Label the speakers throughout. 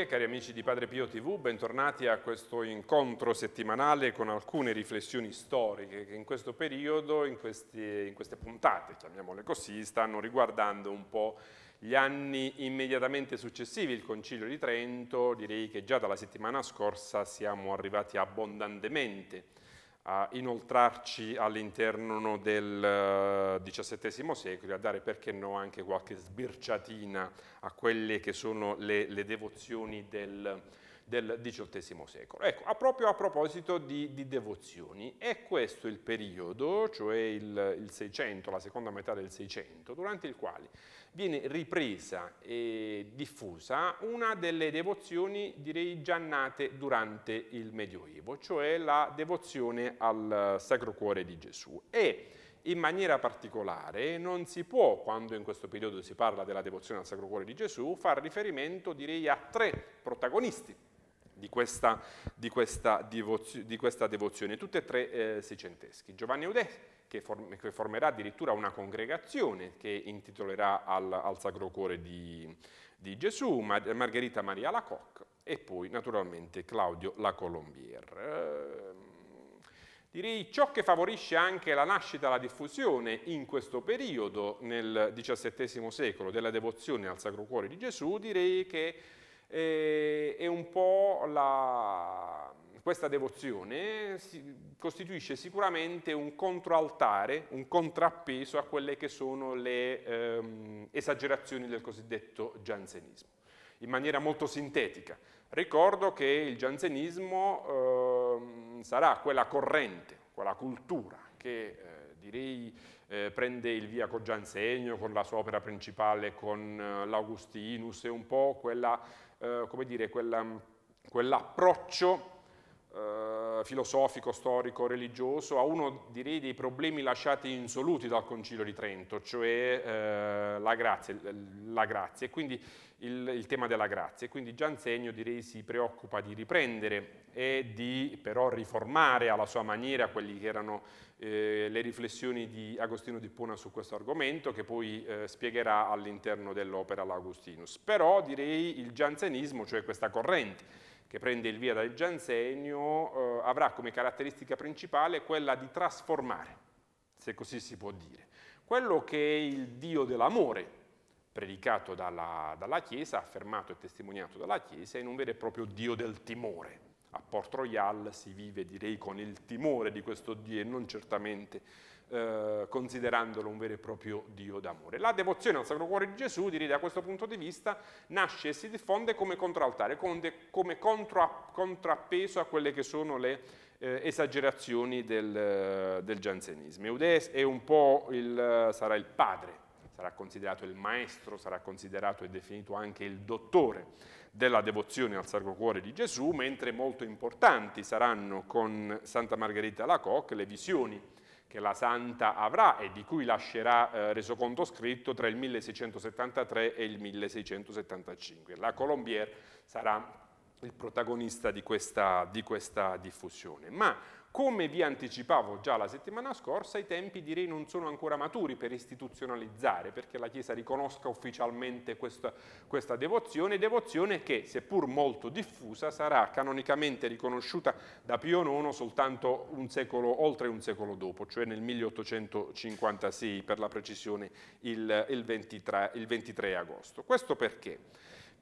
Speaker 1: amiche, cari amici di Padre Pio TV, bentornati a questo incontro settimanale con alcune riflessioni storiche che in questo periodo, in queste, in queste puntate, chiamiamole così, stanno riguardando un po' gli anni immediatamente successivi il Concilio di Trento, direi che già dalla settimana scorsa siamo arrivati abbondantemente a inoltrarci all'interno del XVII eh, secolo e a dare, perché no, anche qualche sbirciatina a quelle che sono le, le devozioni del del XVIII secolo. Ecco, a proprio a proposito di, di, devozioni, è questo il periodo, cioè il, il 600, la seconda metà del 600, durante il quale viene ripresa e diffusa una delle devozioni, direi, già nate durante il Medioevo, cioè la devozione al Sacro Cuore di Gesù. E in maniera particolare non si può, quando in questo periodo si parla della devozione al Sacro Cuore di Gesù, far riferimento direi a tre protagonisti di questa, di questa, divozio, di questa devozione, tutte e tre eh, seicenteschi. Giovanni Udè, che, form che, formerà addirittura una congregazione che intitolerà al, al Sacro Cuore di, di Gesù, Mar Margherita Maria Lacocque e poi naturalmente Claudio Lacolombier. Eh, direi ciò che favorisce anche la nascita e la diffusione in questo periodo nel XVII secolo della devozione al Sacro Cuore di Gesù, direi che e, e un po' la, questa devozione costituisce sicuramente un controaltare, un contrappeso a quelle che sono le ehm, esagerazioni del cosiddetto giansenismo, in maniera molto sintetica. Ricordo che il giansenismo ehm, sarà quella corrente, quella cultura che eh, direi eh, prende il via con Giansegno, con la sua opera principale, con eh, l'Augustinus, e un po' quella eh, come dire, quell'approccio eh, filosofico, storico, religioso a uno direi, dei problemi lasciati insoluti dal Concilio di Trento, cioè eh, la, grazia, la grazia, e quindi il, il, tema della grazia. E quindi Giansegno direi si preoccupa di riprendere e di però riformare alla sua maniera quelli che erano eh, le riflessioni di Agostino di Pona su questo argomento che poi eh, spiegherà all'interno dell'opera l'Augustinus. Però direi il giansenismo, cioè questa corrente che prende il via dal Giansenio, eh, avrà come caratteristica principale quella di trasformare, se così si può dire, quello che è il Dio dell'amore, predicato dalla, dalla Chiesa, affermato e testimoniato dalla Chiesa, in un vero e proprio Dio del timore a Port Royal si vive direi con il timore di questo Dio e non certamente eh, considerandolo un vero e proprio Dio d'amore. La devozione al Sacro Cuore di Gesù, direi da questo punto di vista, nasce e si diffonde come contraltare, come contra, contrappeso a quelle che sono le eh, esagerazioni del, del giansenismo. Eudes è un po' il, sarà il padre, sarà considerato il maestro, sarà considerato e definito anche il dottore della devozione al Sacro Cuore di Gesù, mentre molto importanti saranno con Santa Margherita Lacocque le visioni che la Santa avrà e di cui lascerà eh, resoconto scritto tra il 1673 e il 1675. La Colombier sarà il protagonista di questa, di questa diffusione. Ma come vi anticipavo già la settimana scorsa, i tempi direi non sono ancora maturi per istituzionalizzare, perché la Chiesa riconosca ufficialmente questa, questa devozione, devozione che, seppur molto diffusa, sarà canonicamente riconosciuta da Pio IX soltanto un secolo, oltre un secolo dopo, cioè nel 1856, per la precisione il, il, 23, il 23 agosto. Questo perché?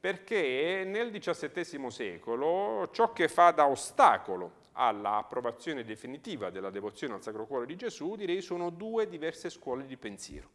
Speaker 1: Perché nel XVII secolo ciò che fa da ostacolo all'approvazione definitiva della devozione al Sacro Cuore di Gesù, direi sono due diverse scuole di pensiero.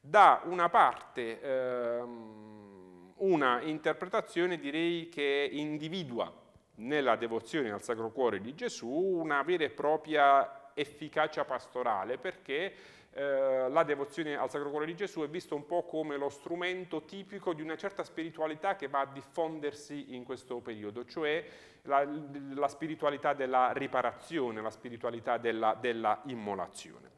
Speaker 1: Da una parte ehm, una interpretazione direi che individua nella devozione al Sacro Cuore di Gesù una vera e propria efficacia pastorale perché eh, la devozione al Sacro Cuore di Gesù è vista un po' come lo strumento tipico di una certa spiritualità che va a diffondersi in questo periodo, cioè la, la spiritualità della riparazione, la spiritualità della, della immolazione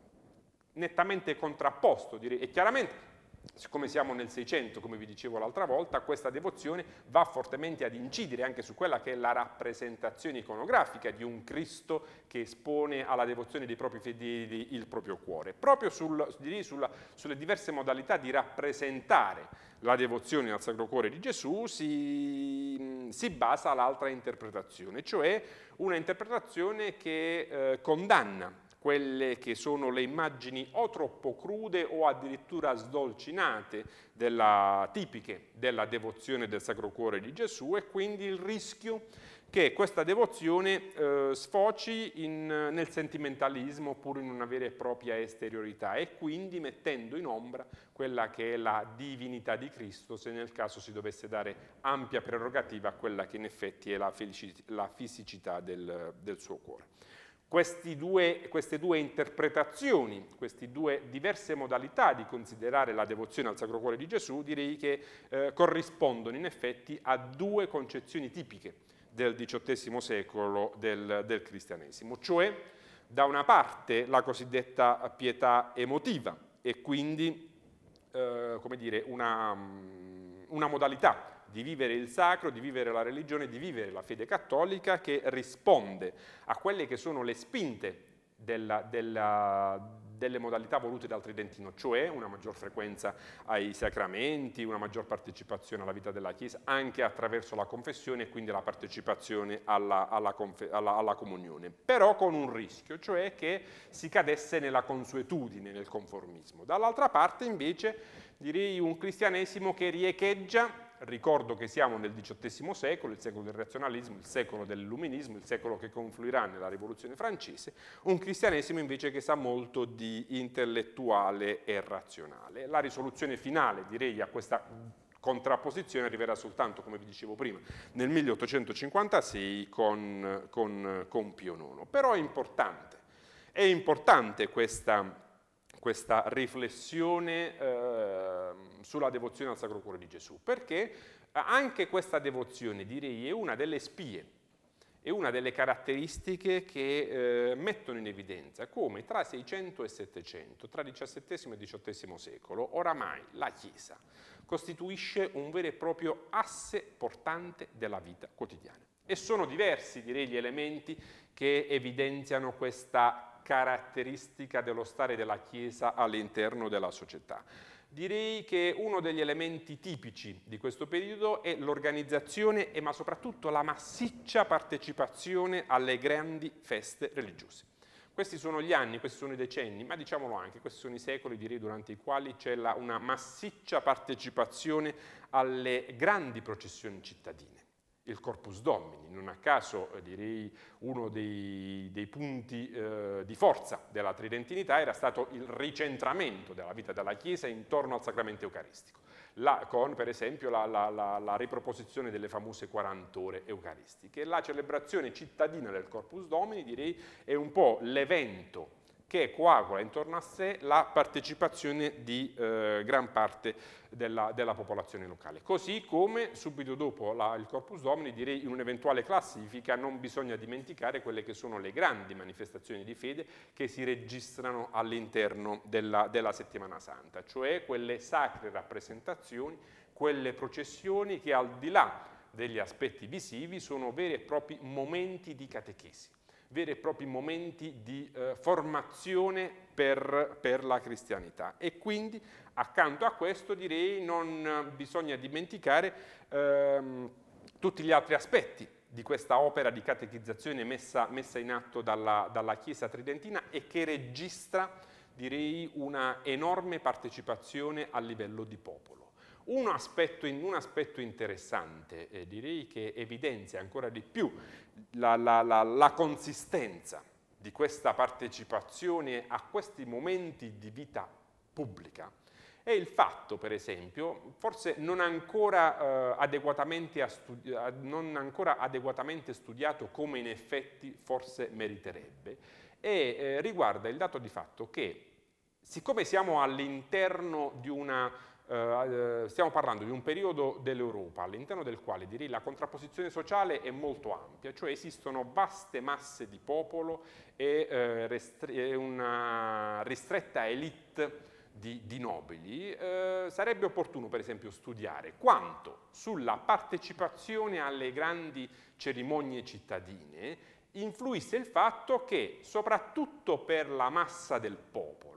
Speaker 1: nettamente contrapposto direi, e chiaramente siccome siamo nel 600, come vi dicevo l'altra volta, questa devozione va fortemente ad incidere anche su quella che è la rappresentazione iconografica di un Cristo che espone alla devozione dei propri fedeli il proprio cuore. Proprio sul, direi, sulla, sulle diverse modalità di rappresentare la devozione al Sacro Cuore di Gesù si, si basa l'altra interpretazione, cioè una interpretazione che eh, condanna quelle che sono le immagini o troppo crude o addirittura sdolcinate, della, tipiche della devozione del Sacro Cuore di Gesù e quindi il rischio che questa devozione eh, sfoci in, nel sentimentalismo oppure in una vera e propria esteriorità e quindi mettendo in ombra quella che è la divinità di Cristo se nel caso si dovesse dare ampia prerogativa a quella che in effetti è la, la fisicità del, del suo cuore. Due, queste due interpretazioni, queste due diverse modalità di considerare la devozione al Sacro Cuore di Gesù, direi che eh, corrispondono in effetti a due concezioni tipiche del XVIII secolo del, del cristianesimo, cioè da una parte la cosiddetta pietà emotiva e quindi eh, dire, una, una modalità di vivere il sacro, di vivere la religione, di vivere la fede cattolica che risponde a quelle che sono le spinte della, della, delle modalità volute dal Tridentino, cioè una maggior frequenza ai sacramenti, una maggior partecipazione alla vita della Chiesa, anche attraverso la confessione e quindi la partecipazione alla, alla, alla, alla comunione, però con un rischio, cioè che si cadesse nella consuetudine, nel conformismo. Dall'altra parte invece direi un cristianesimo che riecheggia ricordo che siamo nel XVIII secolo, il secolo del razionalismo, il secolo dell'illuminismo, il secolo che confluirà nella rivoluzione francese, un cristianesimo invece che sa molto di intellettuale e razionale. La risoluzione finale, direi, a questa contrapposizione arriverà soltanto, come vi dicevo prima, nel 1856 con, con, con Pio IX. Però è importante, è importante questa questa riflessione eh, sulla devozione al Sacro Cuore di Gesù, perché anche questa devozione, direi, è una delle spie, è una delle caratteristiche che eh, mettono in evidenza come tra 600 e 700, tra XVII e XVIII secolo, oramai la Chiesa costituisce un vero e proprio asse portante della vita quotidiana. E sono diversi, direi, gli elementi che evidenziano questa caratteristica dello stare della Chiesa all'interno della società. Direi che uno degli elementi tipici di questo periodo è l'organizzazione e ma soprattutto la massiccia partecipazione alle grandi feste religiose. Questi sono gli anni, questi sono i decenni, ma diciamolo anche, questi sono i secoli direi, durante i quali c'è una massiccia partecipazione alle grandi processioni cittadine il corpus domini, non a caso eh, direi uno dei, dei punti eh, di forza della tridentinità era stato il ricentramento della vita della Chiesa intorno al sacramento eucaristico, là, con per esempio la, la, la, la riproposizione delle famose 40 ore eucaristiche. La celebrazione cittadina del corpus domini direi è un po' l'evento che coagula intorno a sé la partecipazione di eh, gran parte della, della, popolazione locale. Così come subito dopo la, il Corpus Domini, direi in un'eventuale classifica, non bisogna dimenticare quelle che sono le grandi manifestazioni di fede che si registrano all'interno della, della Settimana Santa, cioè quelle sacre rappresentazioni, quelle processioni che al di là degli aspetti visivi sono veri e propri momenti di catechesi veri e propri momenti di eh, formazione per, per, la cristianità. E quindi accanto a questo direi non bisogna dimenticare ehm, tutti gli altri aspetti di questa opera di catechizzazione messa, messa in atto dalla, dalla, Chiesa tridentina e che registra direi una enorme partecipazione a livello di popolo. Un aspetto, un aspetto, interessante, eh, direi che evidenzia ancora di più la, la, la, la, consistenza di questa partecipazione a questi momenti di vita pubblica, è il fatto, per esempio, forse non ancora, eh, adeguatamente, non ancora adeguatamente studiato come in effetti forse meriterebbe, e eh, riguarda il dato di fatto che, siccome siamo all'interno di una eh, eh, stiamo parlando di un periodo dell'Europa all'interno del quale direi, la contrapposizione sociale è molto ampia, cioè esistono vaste masse di popolo e eh, una ristretta elite di, di nobili, eh, sarebbe opportuno per esempio studiare quanto sulla partecipazione alle grandi cerimonie cittadine influisse il fatto che soprattutto per la massa del popolo,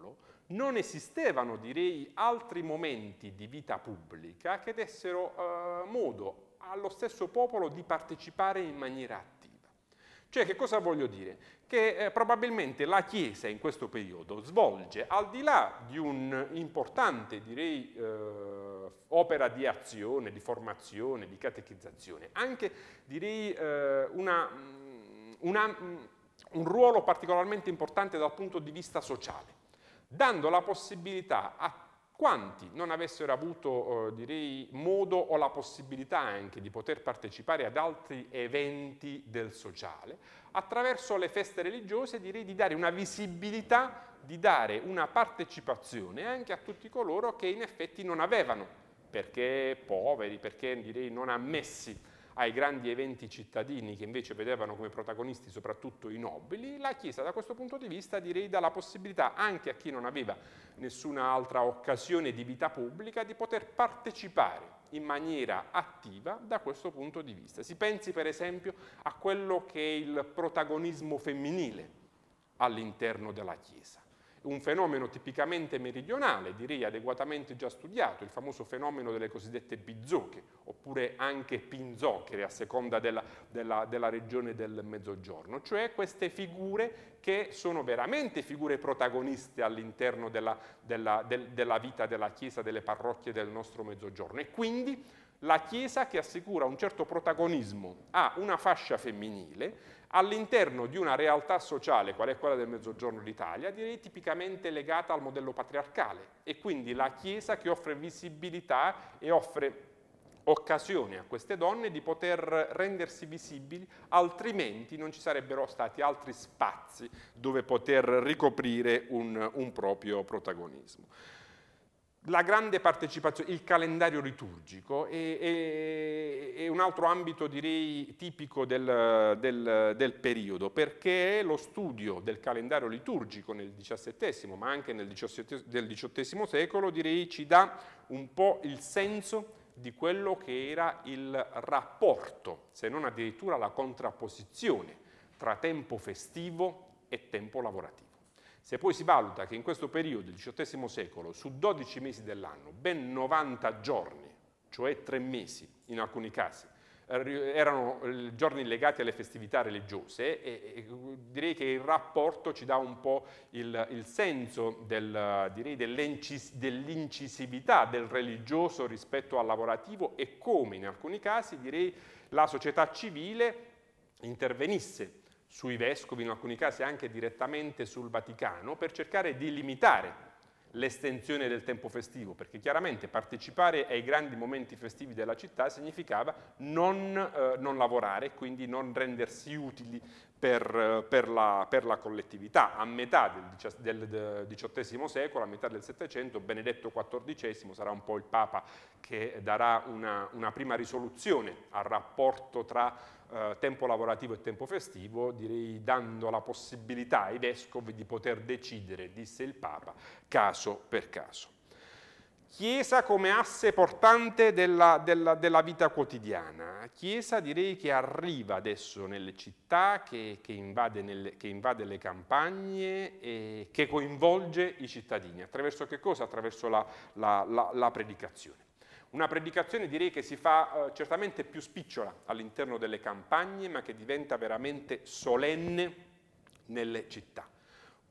Speaker 1: non esistevano, direi, altri momenti di vita pubblica che dessero eh, modo allo stesso popolo di partecipare in maniera attiva. Cioè, che cosa voglio dire? Che eh, probabilmente la Chiesa in questo periodo svolge, al di là di un'importante, direi, eh, opera di azione, di formazione, di catechizzazione, anche, direi, eh, una, mm, una, mm, un ruolo particolarmente importante dal punto di vista sociale dando la possibilità a quanti non avessero avuto, eh, direi, modo o la possibilità anche di poter partecipare ad altri eventi del sociale, attraverso le feste religiose direi di dare una visibilità, di dare una partecipazione anche a tutti coloro che in effetti non avevano, perché poveri, perché direi non ammessi ai grandi eventi cittadini che invece vedevano come protagonisti soprattutto i nobili, la Chiesa da questo punto di vista direi dà la possibilità anche a chi non aveva nessuna altra occasione di vita pubblica di poter partecipare in maniera attiva da questo punto di vista. Si pensi per esempio a quello che è il protagonismo femminile all'interno della Chiesa un fenomeno tipicamente meridionale, direi adeguatamente già studiato, il famoso fenomeno delle cosiddette bizzoche, oppure anche pinzochere a seconda della, della, della regione del mezzogiorno, cioè queste figure che sono veramente figure protagoniste all'interno della, del, della vita della Chiesa, delle parrocchie del nostro mezzogiorno e quindi la Chiesa che assicura un certo protagonismo a una fascia femminile all'interno di una realtà sociale, qual è quella del Mezzogiorno d'Italia, direi tipicamente legata al modello patriarcale e quindi la Chiesa che offre visibilità e offre occasione a queste donne di poter rendersi visibili, altrimenti non ci sarebbero stati altri spazi dove poter ricoprire un, un proprio protagonismo la grande partecipazione, il calendario liturgico è, è, è un altro ambito direi tipico del, del, del, periodo perché lo studio del calendario liturgico nel XVII ma anche nel XVIII secolo direi ci dà un po' il senso di quello che era il rapporto, se non addirittura la contrapposizione tra tempo festivo e tempo lavorativo. Se poi si valuta che in questo periodo, il XVIII secolo, su 12 mesi dell'anno, ben 90 giorni, cioè 3 mesi in alcuni casi, erano eh, giorni legati alle festività religiose e, direi che il rapporto ci dà un po' il, il senso del, dell'incisività del religioso rispetto al lavorativo e come in alcuni casi direi la società civile intervenisse sui vescovi, in alcuni casi anche direttamente sul Vaticano, per cercare di limitare l'estensione del tempo festivo, perché chiaramente partecipare ai grandi momenti festivi della città significava non, eh, non lavorare, quindi non rendersi utili per, per, la, per la, collettività. A metà del, XVIII secolo, a metà del Settecento, Benedetto XIV sarà un po' il Papa che darà una, una prima risoluzione al rapporto tra eh, tempo lavorativo e tempo festivo, direi dando la possibilità ai vescovi di poter decidere, disse il Papa, caso per caso. Chiesa come asse portante della, della, della, vita quotidiana. Chiesa direi che arriva adesso nelle città, che, che, invade, nelle, che invade, le campagne e che coinvolge i cittadini. Attraverso che cosa? Attraverso la, la, la, la predicazione. Una predicazione direi che si fa eh, certamente più spicciola all'interno delle campagne, ma che diventa veramente solenne nelle città.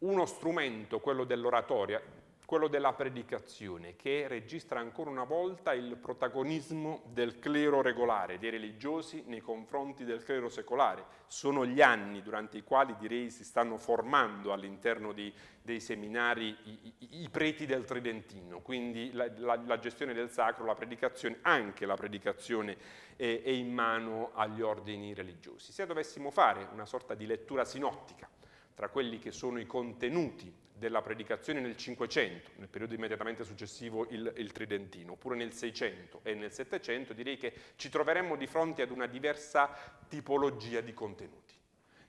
Speaker 1: Uno strumento, quello dell'oratoria, quello della predicazione, che registra ancora una volta il protagonismo del clero regolare, dei religiosi nei confronti del clero secolare. Sono gli anni durante i quali, direi, si stanno formando all'interno di, dei seminari i, i, i, preti del Tridentino, quindi la, la, la, gestione del sacro, la predicazione, anche la predicazione è, è in mano agli ordini religiosi. Se dovessimo fare una sorta di lettura sinottica tra quelli che sono i contenuti della predicazione nel 500, nel periodo immediatamente successivo il, il, Tridentino, oppure nel 600 e nel 700, direi che ci troveremmo di fronte ad una diversa tipologia di contenuti.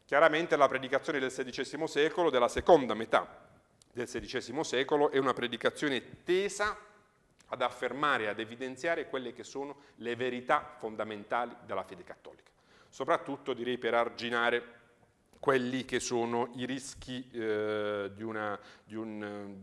Speaker 1: Chiaramente la predicazione del XVI secolo, della seconda metà del XVI secolo, è una predicazione tesa ad affermare, ad evidenziare quelle che sono le verità fondamentali della fede cattolica, soprattutto direi per arginare quelli che sono i rischi eh, di, una, di, un,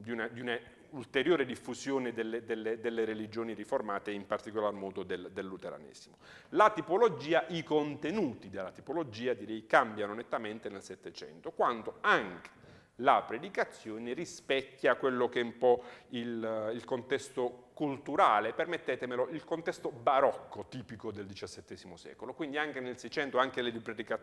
Speaker 1: di, una, di una ulteriore diffusione delle, delle, delle, religioni riformate, in particolar modo del, del, luteranesimo. La tipologia, i contenuti della tipologia, direi, cambiano nettamente nel Settecento, quando anche la predicazione rispecchia quello che è un po' il, il contesto culturale, permettetemelo, il contesto barocco tipico del XVII secolo. Quindi anche nel Seicento anche,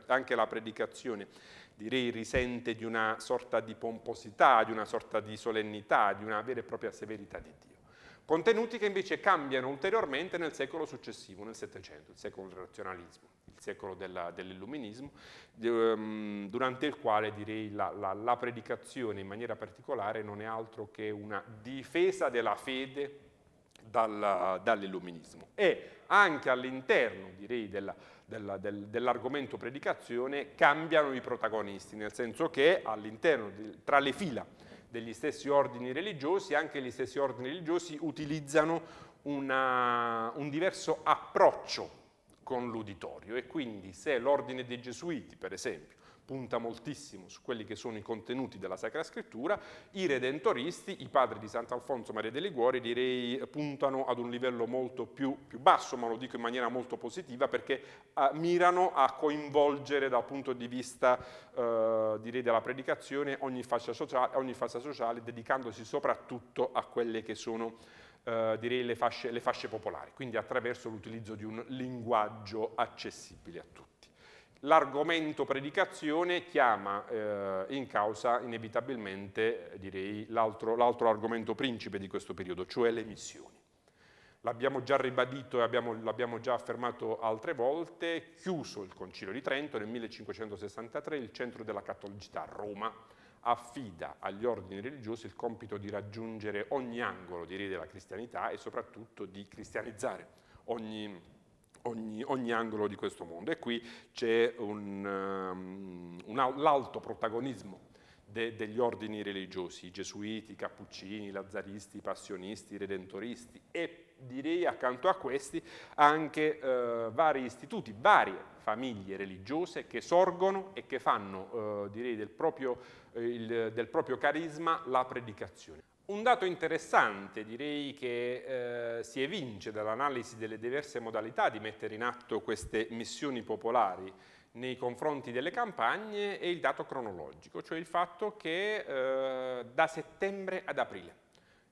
Speaker 1: anche la predicazione, direi, risente di una sorta di pomposità, di una sorta di solennità, di una vera e propria severità di Dio contenuti che invece cambiano ulteriormente nel secolo successivo, nel Settecento, il secolo del razionalismo, il secolo dell'illuminismo, ehm, durante il quale direi la, la, la predicazione in maniera particolare non è altro che una difesa della fede dal, dall'illuminismo. E anche all'interno, direi, della, della, del, dell'argomento predicazione cambiano i protagonisti, nel senso che all'interno, tra le fila degli stessi ordini religiosi, anche gli stessi ordini religiosi utilizzano una, un diverso approccio con l'uditorio e quindi se l'ordine dei Gesuiti, per esempio, punta moltissimo su quelli che sono i contenuti della Sacra Scrittura, i redentoristi, i padri di Sant'Alfonso Maria dei Liguori, direi puntano ad un livello molto più, più basso, ma lo dico in maniera molto positiva, perché eh, mirano a coinvolgere dal punto di vista eh, direi della predicazione ogni fascia, sociale, ogni fascia sociale, dedicandosi soprattutto a quelle che sono Uh, direi le fasce, le fasce popolari, quindi attraverso l'utilizzo di un linguaggio accessibile a tutti l'argomento predicazione chiama eh, in causa inevitabilmente, direi, l'altro, argomento principe di questo periodo, cioè le missioni. L'abbiamo già ribadito e l'abbiamo già affermato altre volte, chiuso il Concilio di Trento nel 1563 il centro della cattolicità a Roma affida agli ordini religiosi il compito di raggiungere ogni angolo direi, della cristianità e soprattutto di cristianizzare ogni ogni, ogni, angolo di questo mondo. E qui c'è um, l'alto protagonismo de, degli ordini religiosi, i gesuiti, i cappuccini, i lazzaristi, i passionisti, i redentoristi e direi accanto a questi anche eh, vari istituti, varie famiglie religiose che sorgono e che fanno eh, direi del proprio, eh, il, del proprio carisma la predicazione. Un dato interessante, direi che eh, si evince dall'analisi delle diverse modalità di mettere in atto queste missioni popolari nei confronti delle campagne, è il dato cronologico, cioè il fatto che eh, da settembre ad aprile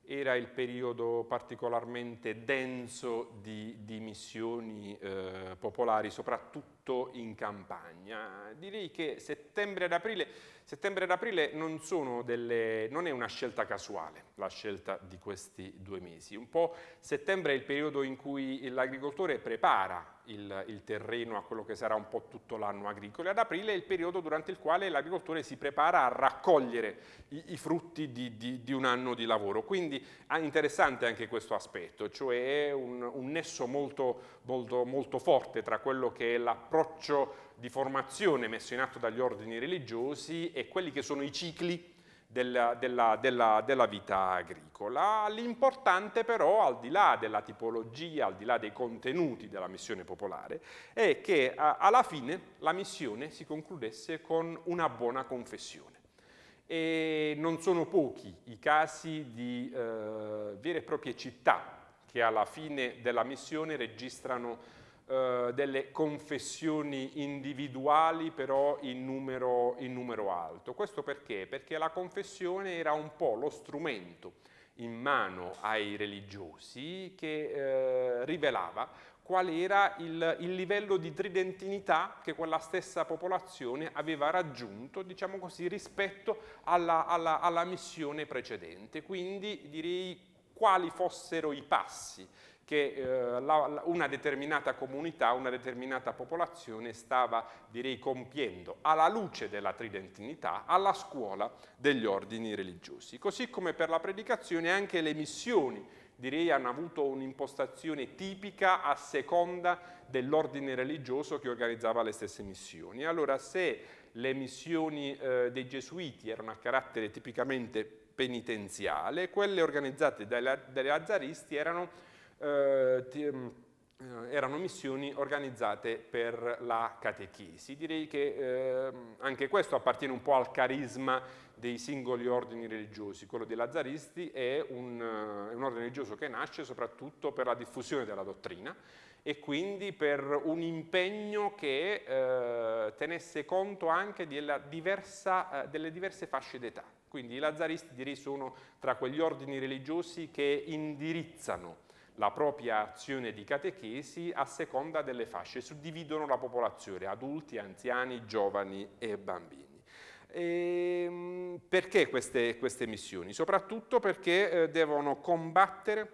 Speaker 1: era il periodo particolarmente denso di, di missioni eh, popolari, soprattutto soprattutto in campagna. Direi che settembre ed aprile, settembre ed aprile non, delle, non, è una scelta casuale, la scelta di questi due mesi. Un po' settembre è il periodo in cui l'agricoltore prepara il, il terreno a quello che sarà un po' tutto l'anno agricolo, ad aprile è il periodo durante il quale l'agricoltore si prepara a raccogliere i, i frutti di, di, di, un anno di lavoro. Quindi è interessante anche questo aspetto, cioè un, un nesso molto, molto, molto forte tra quello che è la approccio di formazione messo in atto dagli ordini religiosi e quelli che sono i cicli della, della, della, della, vita agricola. L'importante però, al di là della tipologia, al di là dei contenuti della missione popolare, è che a, alla fine la missione si concludesse con una buona confessione. E non sono pochi i casi di eh, vere e proprie città che alla fine della missione registrano eh, delle confessioni individuali però in numero, in numero alto. Questo perché? Perché la confessione era un po' lo strumento in mano ai religiosi che eh, rivelava qual era il, il, livello di tridentinità che quella stessa popolazione aveva raggiunto, diciamo così, rispetto alla, alla, alla missione precedente. Quindi direi quali fossero i passi che eh, la, una determinata comunità, una determinata popolazione stava, direi, compiendo alla luce della tridentinità, alla scuola degli ordini religiosi. Così come per la predicazione anche le missioni direi hanno avuto un'impostazione tipica a seconda dell'ordine religioso che organizzava le stesse missioni. Allora se le missioni eh, dei gesuiti erano a carattere tipicamente penitenziale, quelle organizzate dai azaristi erano eh, mm, eh, erano missioni organizzate per la catechesi. Direi che eh, anche questo appartiene un po' al carisma dei singoli ordini religiosi. Quello dei Lazzaristi è un, eh, è un ordine religioso che nasce soprattutto per la diffusione della dottrina e quindi per un impegno che eh, tenesse conto anche diversa, delle diverse fasce d'età. Quindi i Lazzaristi direi sono tra quegli ordini religiosi che indirizzano la propria azione di catechesi a seconda delle fasce, suddividono la popolazione, adulti, anziani, giovani e bambini. E ehm, perché queste, queste, missioni? Soprattutto perché eh, devono combattere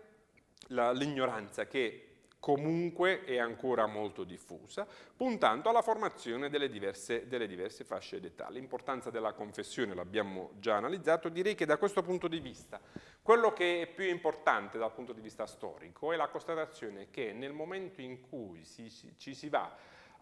Speaker 1: l'ignoranza che comunque è ancora molto diffusa, puntando alla formazione delle diverse, delle diverse fasce d'età. L'importanza della confessione l'abbiamo già analizzato, direi che da questo punto di vista quello che è più importante dal punto di vista storico è la constatazione che nel momento in cui si, ci si va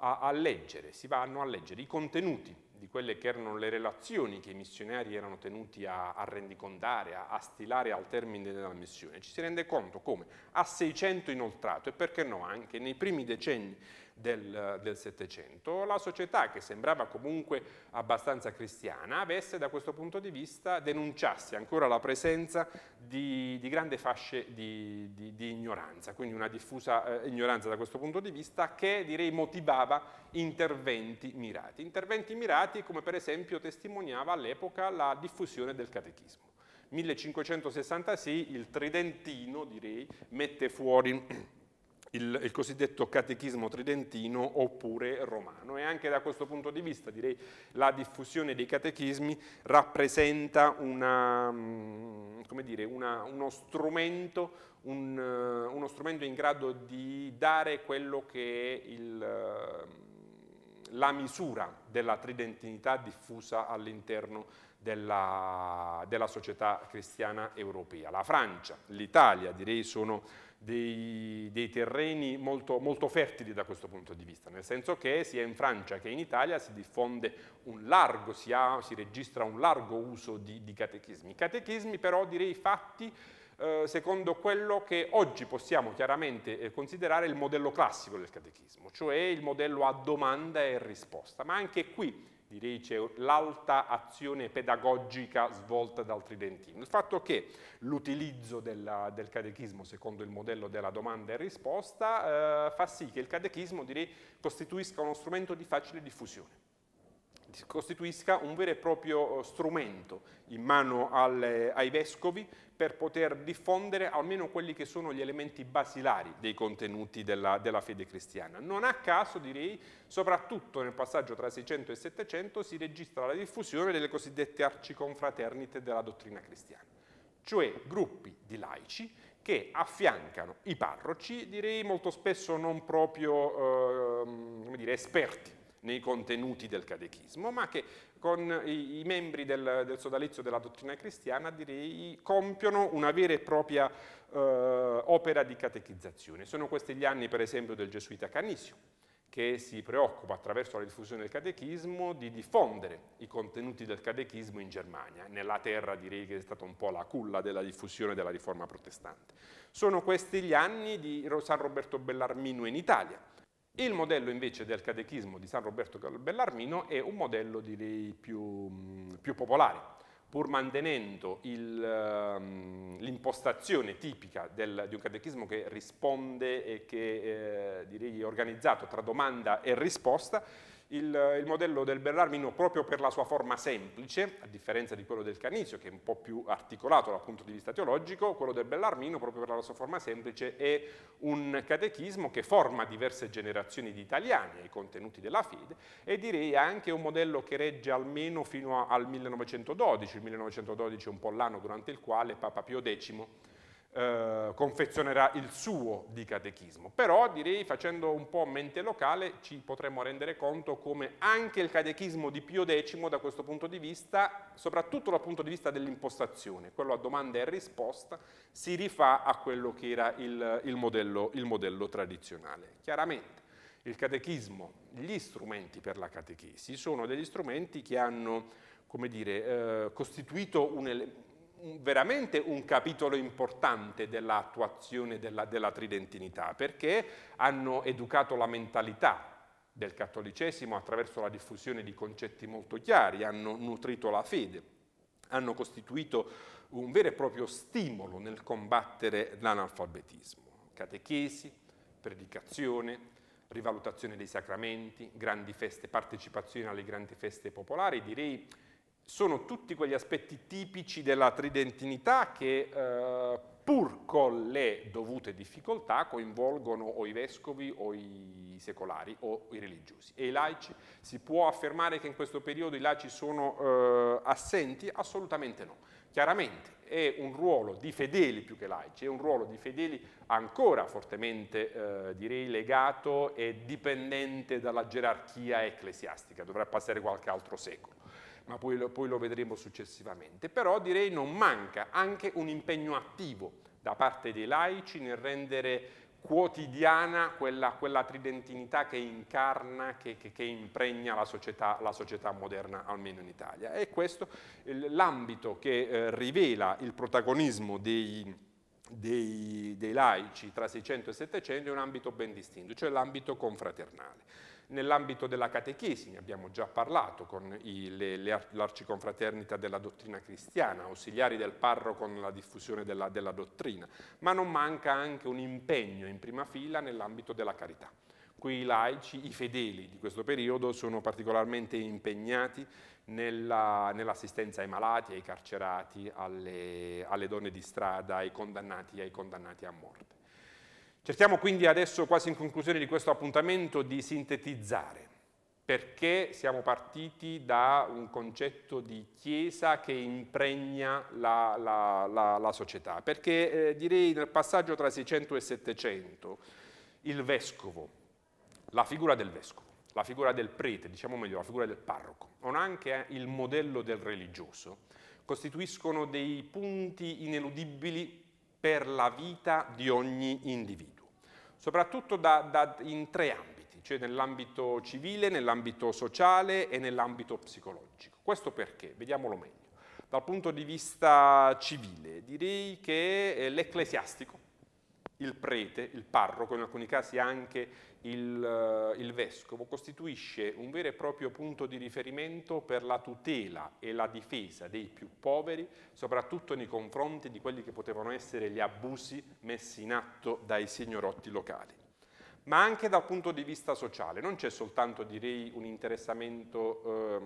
Speaker 1: a, a leggere, si vanno a leggere i contenuti di quelle che erano le relazioni che i missionari erano tenuti a, a rendicontare, a, a, stilare al termine della missione. Ci si rende conto come a 600 inoltrato e perché no anche nei primi decenni del Settecento, la società che sembrava comunque abbastanza cristiana avesse da questo punto di vista denunciasse ancora la presenza di, di grandi fasce di, di, di, ignoranza, quindi una diffusa eh, ignoranza da questo punto di vista che direi motivava interventi mirati. Interventi mirati come per esempio testimoniava all'epoca la diffusione del catechismo. 1566 il Tridentino direi mette fuori il, il, cosiddetto catechismo tridentino oppure romano e anche da questo punto di vista direi la diffusione dei catechismi rappresenta una, mm, dire, una, uno, strumento, un, eh, uno, strumento, in grado di dare quello che è il, mm, la misura della tridentinità diffusa all'interno della, della società cristiana europea. La Francia, l'Italia direi sono dei, dei terreni molto, molto fertili da questo punto di vista, nel senso che sia in Francia che in Italia si diffonde un largo, si, ha, si registra un largo uso di, di catechismi. Catechismi però direi fatti eh, secondo quello che oggi possiamo chiaramente eh, considerare il modello classico del catechismo, cioè il modello a domanda e risposta, ma anche qui direi c'è l'alta azione pedagogica svolta dal Tridentino. Il fatto che l'utilizzo del catechismo secondo il modello della domanda e risposta eh, fa sì che il catechismo direi, costituisca uno strumento di facile diffusione costituisca un vero e proprio eh, strumento in mano alle, ai vescovi per poter diffondere almeno quelli che sono gli elementi basilari dei contenuti della, della fede cristiana. Non a caso, direi, soprattutto nel passaggio tra 600 e 700 si registra la diffusione delle cosiddette arciconfraternite della dottrina cristiana, cioè gruppi di laici che affiancano i parroci, direi molto spesso non proprio eh, dire, esperti nei contenuti del catechismo, ma che con i, i membri del, del, sodalizio della dottrina cristiana, direi, compiono una vera e propria eh, opera di catechizzazione. Sono questi gli anni, per esempio, del gesuita Canisio, che si preoccupa attraverso la diffusione del catechismo di diffondere i contenuti del catechismo in Germania, nella terra direi che è stata un po' la culla della diffusione della riforma protestante. Sono questi gli anni di San Roberto Bellarmino in Italia, il modello invece del catechismo di San Roberto Bellarmino è un modello direi più, mm, più popolare, pur mantenendo mm, l'impostazione tipica del, di un catechismo che risponde e che eh, direi è organizzato tra domanda e risposta, il, il, modello del Bellarmino proprio per la sua forma semplice, a differenza di quello del Canizio che è un po' più articolato dal punto di vista teologico, quello del Bellarmino proprio per la sua forma semplice è un catechismo che forma diverse generazioni di italiani ai contenuti della fede e direi anche un modello che regge almeno fino a, al 1912, il 1912 è un po' l'anno durante il quale Papa Pio X eh, confezionerà il suo di catechismo, però direi facendo un po' mente locale ci potremmo rendere conto come anche il catechismo di Pio X da questo punto di vista, soprattutto dal punto di vista dell'impostazione, quello a domanda e risposta, si rifà a quello che era il, il, modello, il modello tradizionale. Chiaramente il catechismo, gli strumenti per la catechesi sono degli strumenti che hanno come dire, eh, costituito un elemento veramente un capitolo importante dell'attuazione della, della tridentinità, perché hanno educato la mentalità del cattolicesimo attraverso la diffusione di concetti molto chiari, hanno nutrito la fede, hanno costituito un vero e proprio stimolo nel combattere l'analfabetismo. Catechesi, predicazione, rivalutazione dei sacramenti, grandi feste, partecipazione alle grandi feste popolari, direi sono tutti quegli aspetti tipici della tridentinità che eh, pur con le dovute difficoltà coinvolgono o i vescovi o i secolari o i religiosi. E i laici, si può affermare che in questo periodo i laici sono eh, assenti? Assolutamente no. Chiaramente è un ruolo di fedeli più che laici, è un ruolo di fedeli ancora fortemente eh, direi legato e dipendente dalla gerarchia ecclesiastica, dovrà passare qualche altro secolo ma poi lo, poi lo vedremo successivamente. Però direi non manca anche un impegno attivo da parte dei laici nel rendere quotidiana quella, quella tridentinità che incarna, che, che, che impregna la società, la società, moderna, almeno in Italia. E questo è l'ambito che eh, rivela il protagonismo dei dei, dei, laici tra 600 e 700 è un ambito ben distinto, cioè l'ambito confraternale nell'ambito della catechesi, ne abbiamo già parlato con l'arciconfraternita della dottrina cristiana, ausiliari del parroco nella diffusione della, della dottrina, ma non manca anche un impegno in prima fila nell'ambito della carità. Qui i laici, i fedeli di questo periodo sono particolarmente impegnati nell'assistenza nell ai malati, ai carcerati, alle, alle donne di strada, ai condannati, ai condannati a morte. Cerchiamo quindi adesso, quasi in conclusione di questo appuntamento, di sintetizzare perché siamo partiti da un concetto di Chiesa che impregna la, la, la, la società. Perché eh, direi nel passaggio tra 600 e 700 il vescovo, la figura del vescovo, la figura del prete, diciamo meglio, la figura del parroco, non anche eh, il modello del religioso, costituiscono dei punti ineludibili per la vita di ogni individuo, soprattutto da, da, in tre ambiti, cioè nell'ambito civile, nell'ambito sociale e nell'ambito psicologico. Questo perché? Vediamolo meglio. Dal punto di vista civile direi che l'ecclesiastico, il prete, il parroco, in alcuni casi anche il, eh, il Vescovo costituisce un vero e proprio punto di riferimento per la tutela e la difesa dei più poveri, soprattutto nei confronti di quelli che potevano essere gli abusi messi in atto dai signorotti locali ma anche dal punto di vista sociale. Non c'è soltanto, direi, un interessamento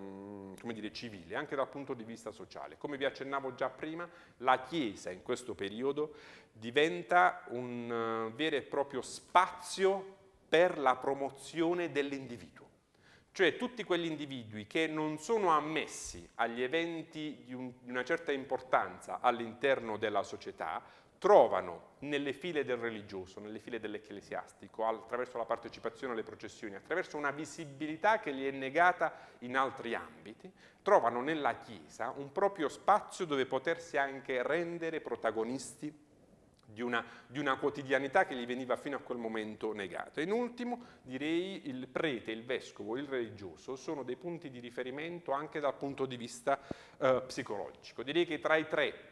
Speaker 1: ehm, dire, civile, anche dal punto di vista sociale. Come vi accennavo già prima, la Chiesa in questo periodo diventa un eh, vero e proprio spazio per la promozione dell'individuo. Cioè tutti quegli individui che non sono ammessi agli eventi di, un, di una certa importanza all'interno della società, trovano nelle file del religioso, nelle file dell'ecclesiastico, attraverso la partecipazione alle processioni, attraverso una visibilità che gli è negata in altri ambiti, trovano nella Chiesa un proprio spazio dove potersi anche rendere protagonisti di una, di una, quotidianità che gli veniva fino a quel momento negata. In ultimo direi il prete, il vescovo, il religioso sono dei punti di riferimento anche dal punto di vista eh, psicologico. Direi che tra i tre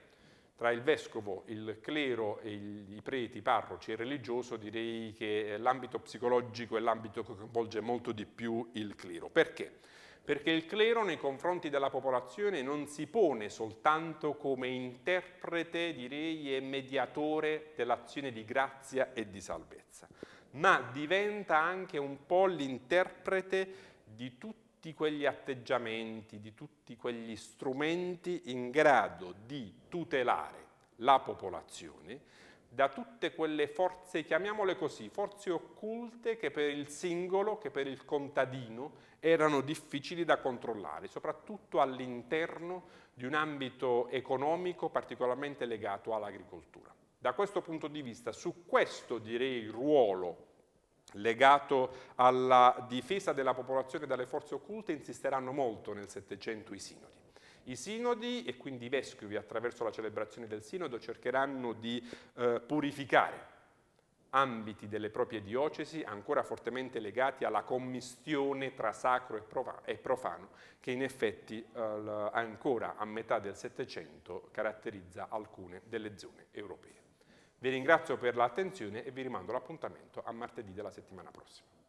Speaker 1: tra il vescovo, il clero, i preti, i parroci e il religioso direi che l'ambito psicologico è l'ambito che coinvolge molto di più il clero. Perché? perché il clero nei confronti della popolazione non si pone soltanto come interprete, direi, e mediatore dell'azione di grazia e di salvezza, ma diventa anche un po' l'interprete di tutti quegli atteggiamenti, di tutti quegli strumenti in grado di tutelare la popolazione da tutte quelle forze, chiamiamole così, forze occulte che per il singolo, che per il contadino erano difficili da controllare, soprattutto all'interno di un ambito economico particolarmente legato all'agricoltura. Da questo punto di vista, su questo direi il ruolo legato alla difesa della popolazione dalle forze occulte insisteranno molto nel Settecento i sinodi. I sinodi e quindi i vescovi attraverso la celebrazione del sinodo cercheranno di eh, purificare ambiti delle proprie diocesi ancora fortemente legati alla commistione tra sacro e profano che in effetti eh, ancora a metà del Settecento caratterizza alcune delle zone europee. Vi ringrazio per l'attenzione e vi rimando l'appuntamento a martedì della settimana prossima.